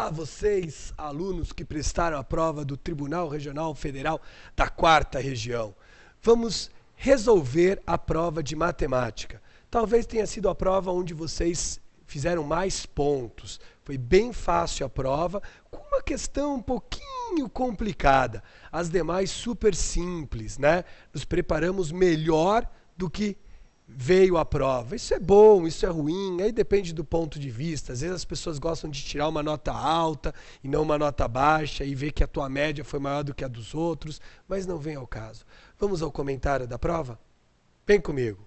Olá, vocês, alunos que prestaram a prova do Tribunal Regional Federal da Quarta Região. Vamos resolver a prova de matemática. Talvez tenha sido a prova onde vocês fizeram mais pontos. Foi bem fácil a prova, com uma questão um pouquinho complicada. As demais super simples, né? Nos preparamos melhor do que veio a prova. Isso é bom, isso é ruim, aí depende do ponto de vista. Às vezes as pessoas gostam de tirar uma nota alta e não uma nota baixa e ver que a tua média foi maior do que a dos outros, mas não vem ao caso. Vamos ao comentário da prova? Vem comigo.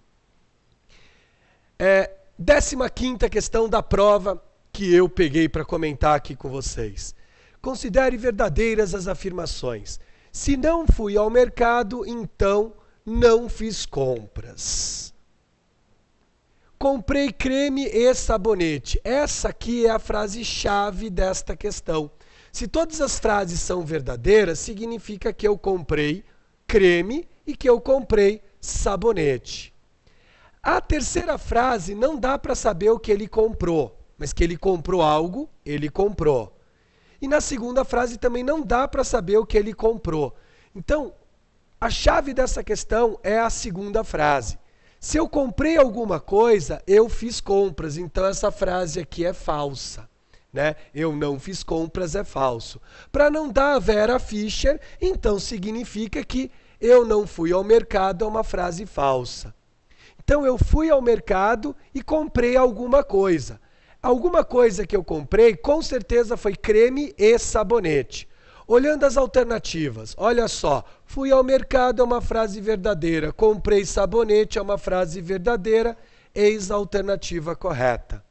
É, 15 questão da prova que eu peguei para comentar aqui com vocês. Considere verdadeiras as afirmações. Se não fui ao mercado, então não fiz compras. Comprei creme e sabonete. Essa aqui é a frase chave desta questão. Se todas as frases são verdadeiras, significa que eu comprei creme e que eu comprei sabonete. A terceira frase não dá para saber o que ele comprou, mas que ele comprou algo, ele comprou. E na segunda frase também não dá para saber o que ele comprou. Então, a chave dessa questão é a segunda frase. Se eu comprei alguma coisa, eu fiz compras. Então essa frase aqui é falsa. Né? Eu não fiz compras é falso. Para não dar a Vera Fischer, então significa que eu não fui ao mercado é uma frase falsa. Então eu fui ao mercado e comprei alguma coisa. Alguma coisa que eu comprei, com certeza foi creme e sabonete. Olhando as alternativas, olha só. Fui ao mercado é uma frase verdadeira. Comprei sabonete é uma frase verdadeira. Eis a alternativa correta.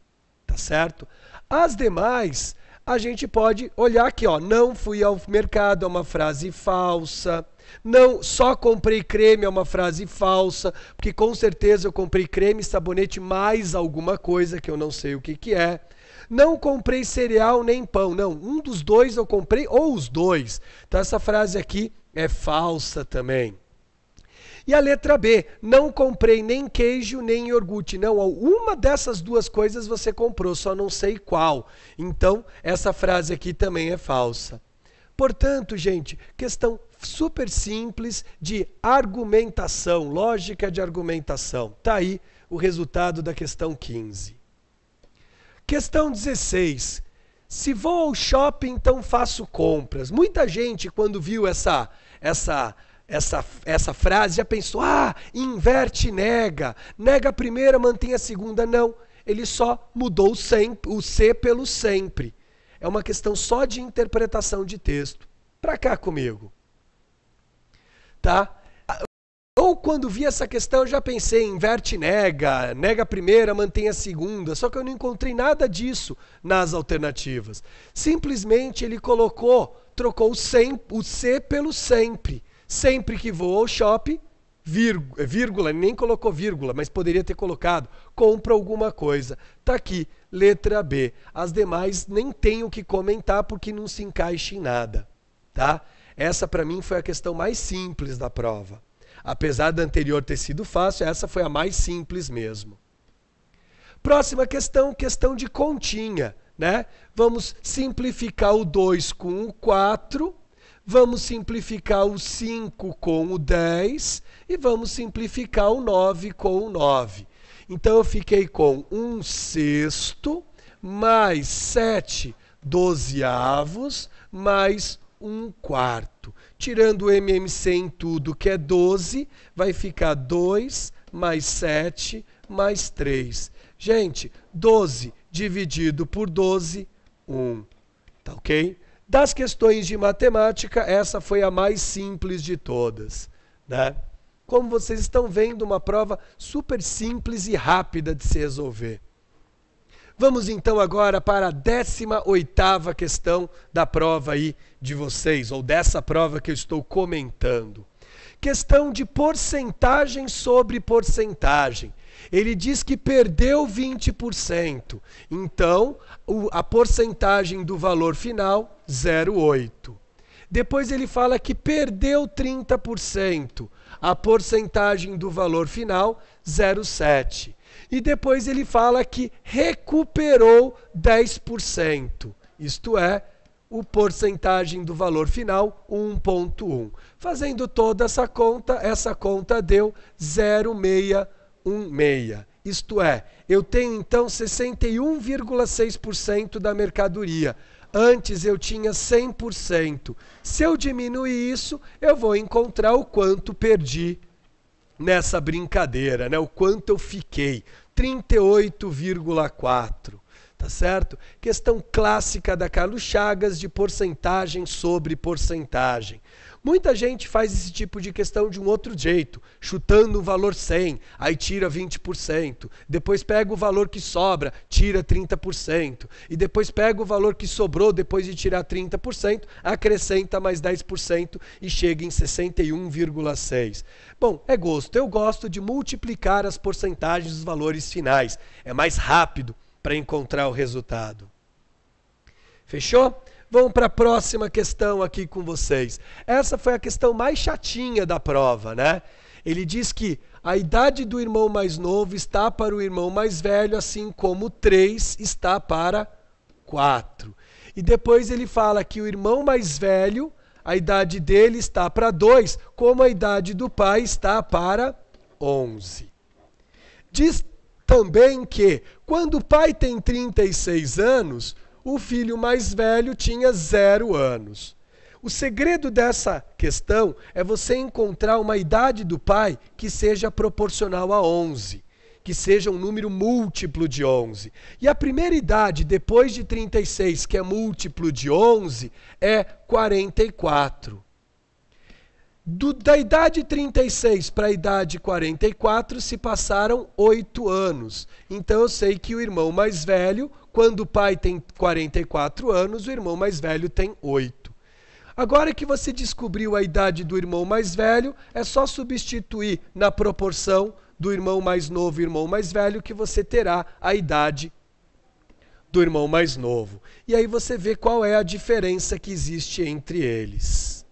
Tá certo? As demais, a gente pode olhar aqui, ó. Não fui ao mercado é uma frase falsa. Não, só comprei creme é uma frase falsa, porque com certeza eu comprei creme, sabonete, mais alguma coisa que eu não sei o que, que é. Não comprei cereal nem pão. Não, um dos dois eu comprei ou os dois. Então essa frase aqui é falsa também. E a letra B, não comprei nem queijo nem iogurte. Não, uma dessas duas coisas você comprou, só não sei qual. Então, essa frase aqui também é falsa. Portanto, gente, questão super simples de argumentação, lógica de argumentação. Tá aí o resultado da questão 15. Questão 16. Se vou ao shopping, então faço compras. Muita gente, quando viu essa, essa, essa, essa frase, já pensou: ah, inverte e nega. Nega a primeira, mantém a segunda. Não. Ele só mudou o, sempre, o C pelo sempre. É uma questão só de interpretação de texto. Para cá comigo. Tá? Ou quando vi essa questão, eu já pensei, inverte nega, nega a primeira, mantém a segunda, só que eu não encontrei nada disso nas alternativas. Simplesmente ele colocou, trocou o, sem, o C pelo sempre. Sempre que vou ao shopping, eh, vírgula, vírgula, nem colocou vírgula, mas poderia ter colocado, compra alguma coisa. Tá aqui, letra B. As demais nem tenho que comentar porque não se encaixa em nada, tá? Essa para mim foi a questão mais simples da prova. Apesar da anterior ter sido fácil, essa foi a mais simples mesmo. Próxima questão, questão de continha. Né? Vamos simplificar o 2 com o 4, vamos simplificar o 5 com o 10 e vamos simplificar o 9 com o 9. Então eu fiquei com 1 um sexto mais 7 dozeavos mais 1 quarto. Tirando o MMC em tudo, que é 12, vai ficar 2 mais 7 mais 3. Gente, 12 dividido por 12, 1. Tá ok? Das questões de matemática, essa foi a mais simples de todas. Né? Como vocês estão vendo, uma prova super simples e rápida de se resolver. Vamos então agora para a 18 oitava questão da prova aí de vocês, ou dessa prova que eu estou comentando. Questão de porcentagem sobre porcentagem. Ele diz que perdeu 20%. Então, a porcentagem do valor final, 0,8. Depois ele fala que perdeu 30%. A porcentagem do valor final, 0,7. E depois ele fala que recuperou 10%, isto é, o porcentagem do valor final 1.1. Fazendo toda essa conta, essa conta deu 0,616. Isto é, eu tenho então 61,6% da mercadoria. Antes eu tinha 100%. Se eu diminuir isso, eu vou encontrar o quanto perdi nessa brincadeira, né? O quanto eu fiquei, 38,4, tá certo? Questão clássica da Carlos Chagas de porcentagem sobre porcentagem. Muita gente faz esse tipo de questão de um outro jeito, chutando o valor 100, aí tira 20%, depois pega o valor que sobra, tira 30%, e depois pega o valor que sobrou depois de tirar 30%, acrescenta mais 10% e chega em 61,6. Bom, é gosto. Eu gosto de multiplicar as porcentagens dos valores finais. É mais rápido para encontrar o resultado. Fechou? Vamos para a próxima questão aqui com vocês. Essa foi a questão mais chatinha da prova, né? Ele diz que a idade do irmão mais novo está para o irmão mais velho, assim como 3 está para 4. E depois ele fala que o irmão mais velho, a idade dele está para 2, como a idade do pai está para 11. Diz também que quando o pai tem 36 anos, o filho mais velho tinha zero anos. O segredo dessa questão é você encontrar uma idade do pai que seja proporcional a 11, que seja um número múltiplo de 11. E a primeira idade depois de 36, que é múltiplo de 11, é 44. Do, da idade 36 para a idade 44 se passaram oito anos. Então eu sei que o irmão mais velho quando o pai tem 44 anos, o irmão mais velho tem 8. Agora que você descobriu a idade do irmão mais velho, é só substituir na proporção do irmão mais novo e irmão mais velho que você terá a idade do irmão mais novo. E aí você vê qual é a diferença que existe entre eles.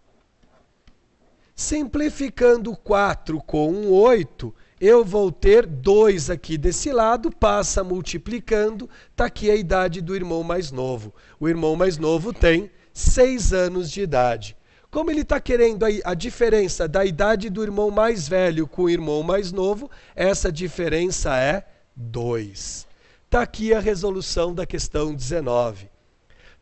Simplificando 4 com 8, um eu vou ter 2 aqui desse lado, passa multiplicando, está aqui a idade do irmão mais novo. O irmão mais novo tem 6 anos de idade. Como ele está querendo a, diferença da idade do irmão mais velho com o irmão mais novo, essa diferença é 2. Está aqui a resolução da questão 19.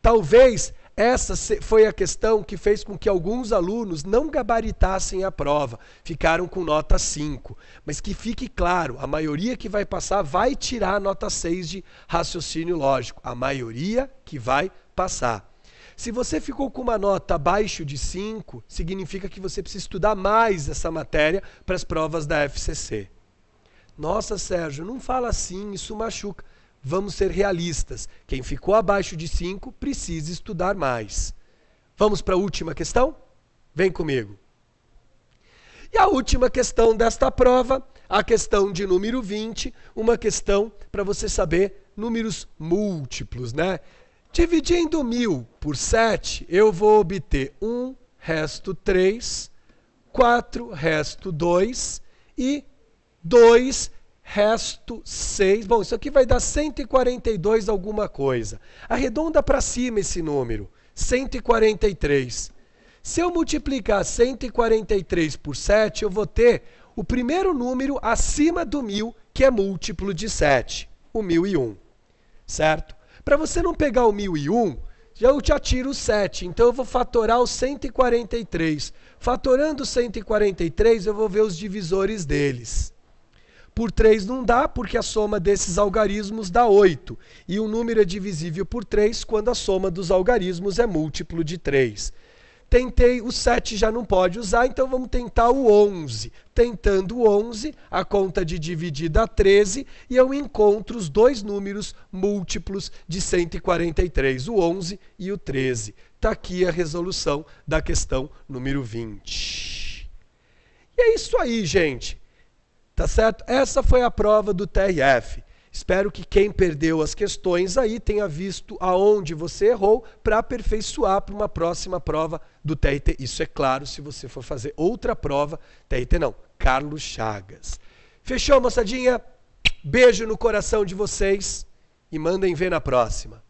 Talvez essa foi a questão que fez com que alguns alunos não gabaritassem a prova, ficaram com nota 5. Mas que fique claro, a maioria que vai passar vai tirar a nota 6 de raciocínio lógico, a maioria que vai passar. Se você ficou com uma nota abaixo de 5, significa que você precisa estudar mais essa matéria para as provas da FCC. Nossa, Sérgio, não fala assim, isso machuca vamos ser realistas. Quem ficou abaixo de 5 precisa estudar mais. Vamos para a última questão? Vem comigo. E a última questão desta prova, a questão de número 20, uma questão para você saber números múltiplos, né? Dividindo 1000 por 7, eu vou obter 1 resto 3, 4 resto 2 e 2 resto 6. Bom, isso aqui vai dar 142 alguma coisa. Arredonda para cima esse número, 143. Se eu multiplicar 143 por 7, eu vou ter o primeiro número acima do 1000, que é múltiplo de 7, o 1001. Certo? Para você não pegar o 1001, eu já tiro o 7, então eu vou fatorar o 143. Fatorando 143, eu vou ver os divisores deles. Por 3 não dá, porque a soma desses algarismos dá 8. E um número é divisível por 3 quando a soma dos algarismos é múltiplo de 3. Tentei, o 7 já não pode usar, então vamos tentar o 11. Tentando o 11, a conta de dividir dá 13 e eu encontro os dois números múltiplos de 143, o 11 e o 13. Está aqui a resolução da questão número 20. E é isso aí, gente. Tá certo? Essa foi a prova do TRF. Espero que quem perdeu as questões aí tenha visto aonde você errou para aperfeiçoar para uma próxima prova do TRT. Isso é claro se você for fazer outra prova, TRT não, Carlos Chagas. Fechou, moçadinha? Beijo no coração de vocês e mandem ver na próxima.